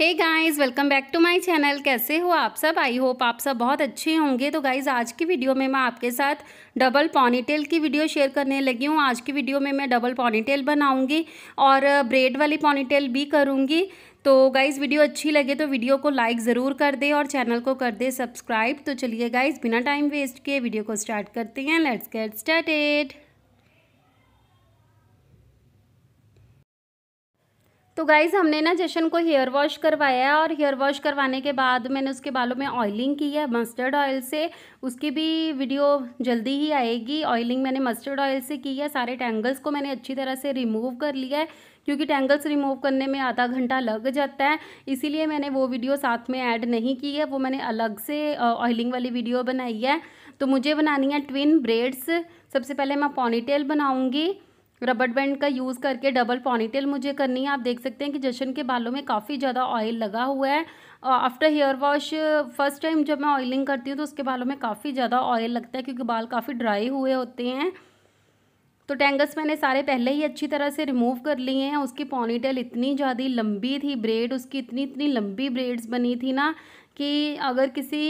hey guys welcome back to my channel कैसे हो आप सब आई होप आप सब बहुत अच्छे होंगे तो गाइस आज की वीडियो में मैं आपके साथ डबल पॉनीटेल की वीडियो शेयर करने लगी हूँ आज की वीडियो में मैं डबल पॉनीटेल बनाऊँगी और ब्रेड वाली पॉनीटेल भी करूँगी तो गाइज़ वीडियो अच्छी लगे तो वीडियो को लाइक ज़रूर कर दे और चैनल को कर दे सब्सक्राइब तो चलिए गाइज़ बिना टाइम वेस्ट किए वीडियो को स्टार्ट करते हैं लेट्स गेट स्टार्टेड तो गाइज़ हमने ना जशन को हेयर वॉश करवाया है और हेयर वॉश करवाने के बाद मैंने उसके बालों में ऑयलिंग की है मस्टर्ड ऑयल से उसकी भी वीडियो जल्दी ही आएगी ऑयलिंग मैंने मस्टर्ड ऑयल से की है सारे टैंगल्स को मैंने अच्छी तरह से रिमूव कर लिया है क्योंकि टैंगल्स रिमूव करने में आधा घंटा लग जाता है इसीलिए मैंने वो वीडियो साथ में ऐड नहीं की है वो मैंने अलग से ऑयलिंग वाली वीडियो बनाई है तो मुझे बनानी है ट्विन ब्रेड्स सबसे पहले मैं पॉनीटेल बनाऊँगी रबड़ बैंड का यूज़ करके डबल पॉनीटेल मुझे करनी है आप देख सकते हैं कि जशन के बालों में काफ़ी ज़्यादा ऑयल लगा हुआ है after hair wash first time जब मैं ऑयलिंग करती हूँ तो उसके बालों में काफ़ी ज़्यादा ऑयल लगता है क्योंकि बाल काफ़ी ड्राई हुए होते हैं तो टेंगस मैंने सारे पहले ही अच्छी तरह से रिमूव कर लिए हैं उसकी पॉनीटेल इतनी ज़्यादा लंबी थी ब्रेड उसकी इतनी इतनी लंबी ब्रेड्स बनी थी ना कि अगर किसी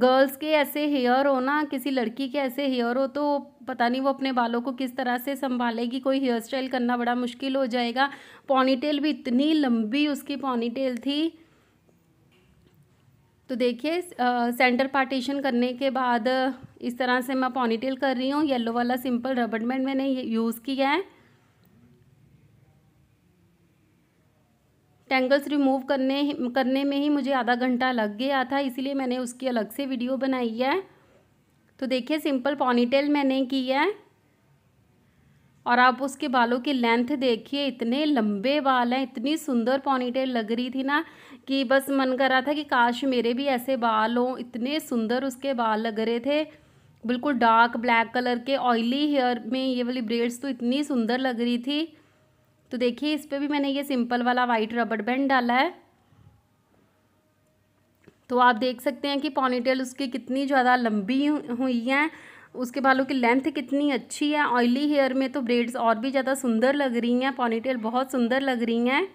गर्ल्स के ऐसे हेयर हो ना किसी लड़की के ऐसे हेयर हो तो पता नहीं वो अपने बालों को किस तरह से संभालेगी कोई हेयर स्टाइल करना बड़ा मुश्किल हो जाएगा पॉनीटेल भी इतनी लंबी उसकी पॉनीटेल थी तो देखिए सेंटर पार्टीशन करने के बाद इस तरह से मैं पॉनीटेल कर रही हूँ येलो वाला सिंपल रबड़ मैंने यूज़ किया है टेंगल्स रिमूव करने करने में ही मुझे आधा घंटा लग गया था इसीलिए मैंने उसकी अलग से वीडियो बनाई है तो देखिए सिंपल पॉनीटेल मैंने की है और आप उसके बालों की लेंथ देखिए इतने लंबे बाल हैं इतनी सुंदर पॉनीटेल लग रही थी ना कि बस मन कर रहा था कि काश मेरे भी ऐसे बाल हों इतने सुंदर उसके बाल लग रहे थे बिल्कुल डार्क ब्लैक कलर के ऑयली हेयर में ये वाली ब्रेड्स तो इतनी सुंदर लग रही थी तो देखिए इस पर भी मैंने ये सिंपल वाला वाइट रबड़ बैंड डाला है तो आप देख सकते हैं कि पॉनीटेल उसकी कितनी ज़्यादा लंबी हुई हैं उसके बालों की लेंथ कितनी अच्छी है ऑयली हेयर में तो ब्रेड्स और भी ज़्यादा सुंदर लग रही हैं पॉनीटेल बहुत सुंदर लग रही हैं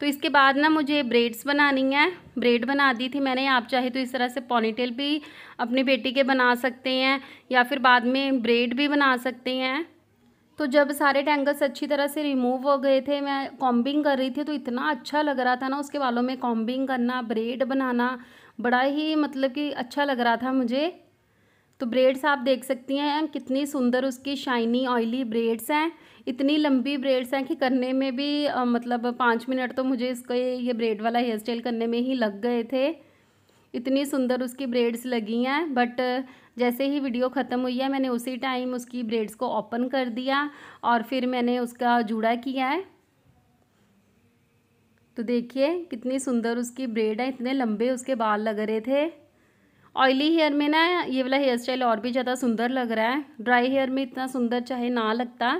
तो इसके बाद ना मुझे ब्रेड्स बनानी है ब्रेड बना दी थी मैंने आप चाहे तो इस तरह से पॉनीटेल भी अपनी बेटी के बना सकते हैं या फिर बाद में ब्रेड भी बना सकते हैं तो जब सारे टैंगल्स अच्छी तरह से रिमूव हो गए थे मैं कॉम्बिंग कर रही थी तो इतना अच्छा लग रहा था ना उसके बालों में कॉम्बिंग करना ब्रेड बनाना बड़ा ही मतलब कि अच्छा लग रहा था मुझे तो ब्रेड्स आप देख सकती हैं कितनी सुंदर उसकी शाइनी ऑयली ब्रेड्स हैं इतनी लंबी ब्रेड्स हैं कि करने में भी आ, मतलब पाँच मिनट तो मुझे इसके ये ब्रेड वाला हेयर स्टाइल करने में ही लग गए थे इतनी सुंदर उसकी ब्रेड्स लगी हैं बट जैसे ही वीडियो ख़त्म हुई है मैंने उसी टाइम उसकी ब्रेड्स को ओपन कर दिया और फिर मैंने उसका जुड़ा किया है तो देखिए कितनी सुंदर उसकी ब्रेड है इतने लंबे उसके बाल लग रहे थे ऑयली हेयर में ना ये वाला हेयर स्टाइल और भी ज़्यादा सुंदर लग रहा है ड्राई हेयर में इतना सुंदर चाहे ना लगता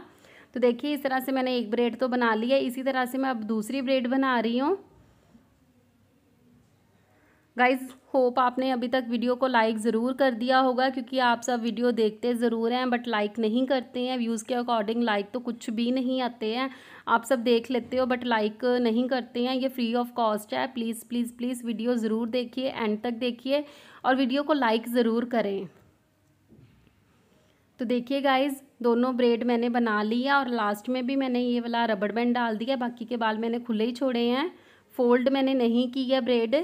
तो देखिए इस तरह से मैंने एक ब्रेड तो बना लिया है इसी तरह से मैं अब दूसरी ब्रेड बना रही हूँ गाइज होप आपने अभी तक वीडियो को लाइक ज़रूर कर दिया होगा क्योंकि आप सब वीडियो देखते ज़रूर हैं बट लाइक नहीं करते हैं व्यूज़ के अकॉर्डिंग लाइक तो कुछ भी नहीं आते हैं आप सब देख लेते हो बट लाइक नहीं करते हैं ये फ्री ऑफ कॉस्ट है प्लीज़ प्लीज़ प्लीज़ वीडियो ज़रूर देखिए एंड तक देखिए और वीडियो को लाइक ज़रूर करें तो देखिए गाइज़ दोनों ब्रेड मैंने बना लिया और लास्ट में भी मैंने ये वाला रबड़ बैंड डाल दिया बाकी के बाल मैंने खुले ही छोड़े हैं फोल्ड मैंने नहीं किया ब्रेड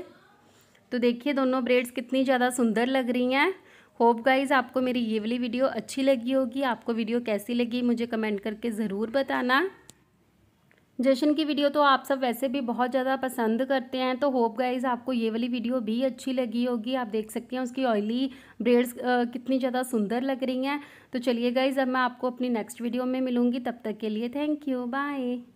तो देखिए दोनों ब्रेड्स कितनी ज़्यादा सुंदर लग रही हैं होप गाइज आपको मेरी ये वाली वीडियो अच्छी लगी होगी आपको वीडियो कैसी लगी मुझे कमेंट करके ज़रूर बताना जशन की वीडियो तो आप सब वैसे भी बहुत ज़्यादा पसंद करते हैं तो होप गाइज आपको ये वाली वीडियो भी अच्छी लगी होगी आप देख सकते हैं उसकी ऑयली ब्रेड्स कितनी ज़्यादा सुंदर लग रही हैं तो चलिए गाइज अब मैं आपको अपनी नेक्स्ट वीडियो में मिलूँगी तब तक के लिए थैंक यू बाय